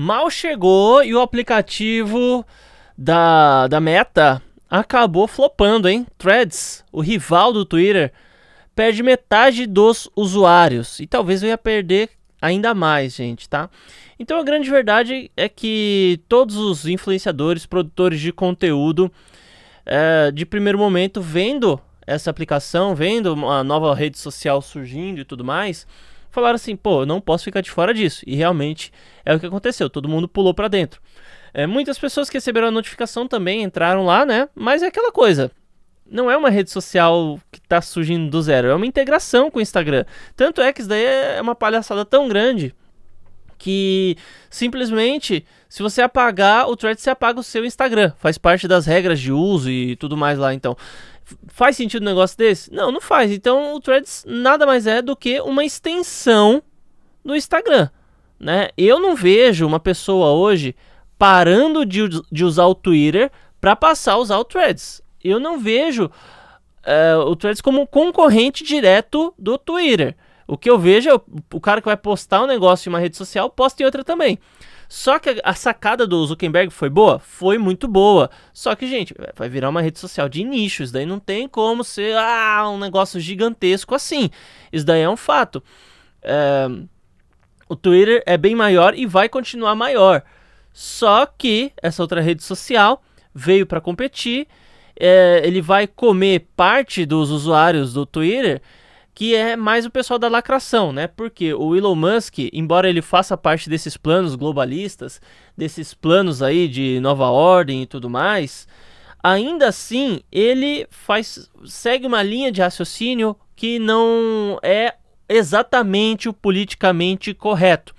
Mal chegou e o aplicativo da, da Meta acabou flopando, hein? Threads, o rival do Twitter, perde metade dos usuários. E talvez eu ia perder ainda mais, gente, tá? Então a grande verdade é que todos os influenciadores, produtores de conteúdo, é, de primeiro momento, vendo essa aplicação, vendo uma nova rede social surgindo e tudo mais, falaram assim: pô, eu não posso ficar de fora disso. E realmente é o que aconteceu, todo mundo pulou para dentro. É, muitas pessoas que receberam a notificação também entraram lá, né? Mas é aquela coisa. Não é uma rede social que está surgindo do zero, é uma integração com o Instagram. Tanto é que isso daí é uma palhaçada tão grande que simplesmente, se você apagar, o thread você apaga o seu Instagram. Faz parte das regras de uso e tudo mais lá, então. Faz sentido um negócio desse? Não, não faz. Então, o Threads nada mais é do que uma extensão do Instagram, né? Eu não vejo uma pessoa hoje parando de, de usar o Twitter para passar a usar o Threads. Eu não vejo uh, o Threads como um concorrente direto do Twitter. O que eu vejo é o, cara que vai postar um negócio em uma rede social, posta em outra também. Só que a sacada do Zuckerberg foi boa? Foi muito boa. Só que, gente, vai virar uma rede social de nicho. Isso daí não tem como ser ah, um negócio gigantesco assim. Isso daí é um fato. É... O Twitter é bem maior e vai continuar maior. Só que essa outra rede social veio para competir. É... Ele vai comer parte dos usuários do Twitter que é mais o pessoal da lacração, né? Porque o Elon Musk, embora ele faça parte desses planos globalistas, desses planos aí de nova ordem e tudo mais, ainda assim ele faz segue uma linha de raciocínio que não é exatamente o politicamente correto.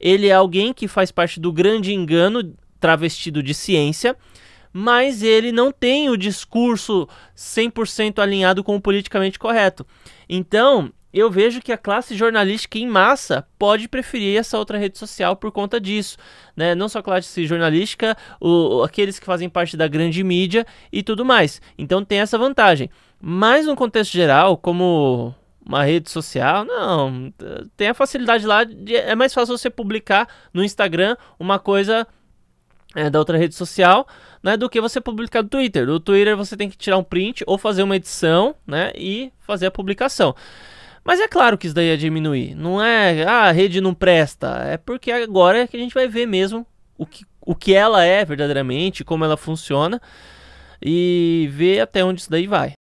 Ele é alguém que faz parte do grande engano travestido de ciência, mas ele não tem o discurso 100% alinhado com o politicamente correto. Então, eu vejo que a classe jornalística em massa pode preferir essa outra rede social por conta disso, né? Não só a classe jornalística, o, aqueles que fazem parte da grande mídia e tudo mais. Então tem essa vantagem. Mas no contexto geral, como uma rede social, não, tem a facilidade lá, de, é mais fácil você publicar no Instagram uma coisa é, da outra rede social, né, do que você publicar no Twitter. No Twitter você tem que tirar um print ou fazer uma edição, né, e fazer a publicação. Mas é claro que isso daí ia diminuir. Não é, ah, a rede não presta. É porque agora é que a gente vai ver mesmo o que, o que ela é verdadeiramente, como ela funciona e ver até onde isso daí vai.